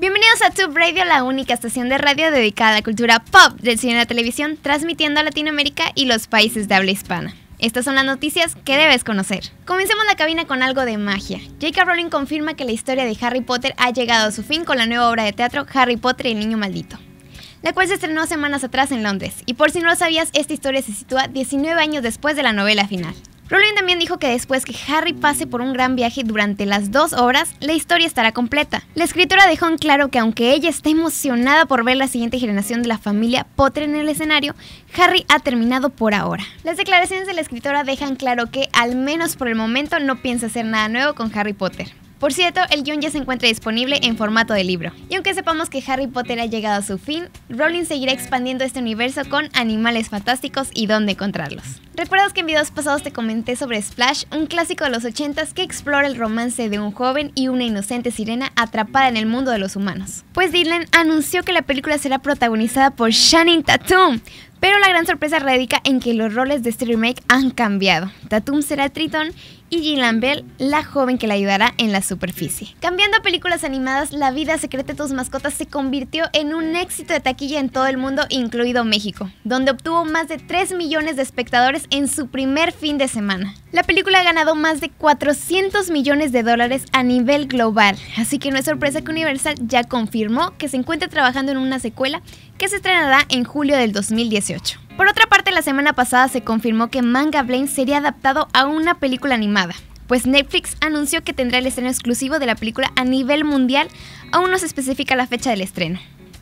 Bienvenidos a Tube Radio, la única estación de radio dedicada a la cultura pop del cine y la televisión, transmitiendo a Latinoamérica y los países de habla hispana. Estas son las noticias que debes conocer. Comencemos la cabina con algo de magia. J.K. Rowling confirma que la historia de Harry Potter ha llegado a su fin con la nueva obra de teatro Harry Potter y el Niño Maldito, la cual se estrenó semanas atrás en Londres. Y por si no lo sabías, esta historia se sitúa 19 años después de la novela final. Rowling también dijo que después que Harry pase por un gran viaje durante las dos horas, la historia estará completa. La escritora dejó en claro que aunque ella está emocionada por ver la siguiente generación de la familia Potter en el escenario, Harry ha terminado por ahora. Las declaraciones de la escritora dejan claro que, al menos por el momento, no piensa hacer nada nuevo con Harry Potter. Por cierto, el guión ya se encuentra disponible en formato de libro. Y aunque sepamos que Harry Potter ha llegado a su fin, Rowling seguirá expandiendo este universo con animales fantásticos y dónde encontrarlos. ¿Recuerdas que en videos pasados te comenté sobre Splash, un clásico de los 80s que explora el romance de un joven y una inocente sirena atrapada en el mundo de los humanos? Pues Dylan anunció que la película será protagonizada por Shannon Tatum, pero la gran sorpresa radica en que los roles de este remake han cambiado. Tatum será Triton y Gillian Bell la joven que la ayudará en la superficie. Cambiando a películas animadas, La vida secreta de tus mascotas se convirtió en un éxito de taquilla en todo el mundo, incluido México, donde obtuvo más de 3 millones de espectadores en su primer fin de semana. La película ha ganado más de 400 millones de dólares a nivel global, así que no es sorpresa que Universal ya confirmó que se encuentra trabajando en una secuela que se estrenará en julio del 2018. Por otra parte, la semana pasada se confirmó que Manga Blaine sería adaptado a una película animada, pues Netflix anunció que tendrá el estreno exclusivo de la película a nivel mundial, aún no se especifica la fecha del estreno.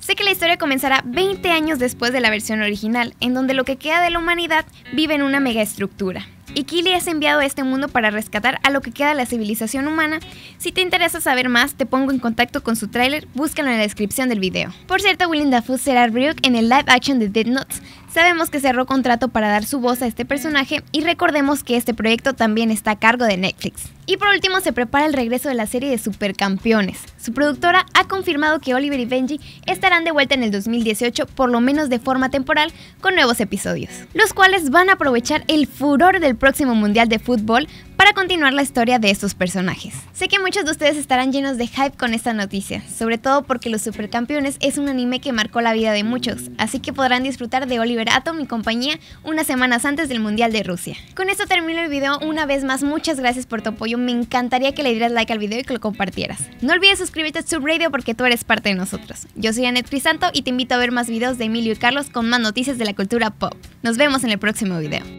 Sé que la historia comenzará 20 años después de la versión original, en donde lo que queda de la humanidad vive en una megaestructura. Y Kili es enviado a este mundo para rescatar a lo que queda de la civilización humana. Si te interesa saber más, te pongo en contacto con su tráiler, búscalo en la descripción del video. Por cierto, Willem Dafoe será Ryuk en el live action de Dead Notes, Sabemos que cerró contrato para dar su voz a este personaje y recordemos que este proyecto también está a cargo de Netflix. Y por último se prepara el regreso de la serie de Supercampeones. Su productora ha confirmado que Oliver y Benji estarán de vuelta en el 2018, por lo menos de forma temporal, con nuevos episodios, los cuales van a aprovechar el furor del próximo Mundial de Fútbol para continuar la historia de estos personajes. Sé que muchos de ustedes estarán llenos de hype con esta noticia, sobre todo porque Los Supercampeones es un anime que marcó la vida de muchos, así que podrán disfrutar de Oliver Atom y compañía unas semanas antes del Mundial de Rusia. Con esto termino el video, una vez más muchas gracias por tu apoyo, me encantaría que le dieras like al video y que lo compartieras. No olvides suscribirte a Subradio porque tú eres parte de nosotros. Yo soy Anet Crisanto y te invito a ver más videos de Emilio y Carlos con más noticias de la cultura pop. Nos vemos en el próximo video.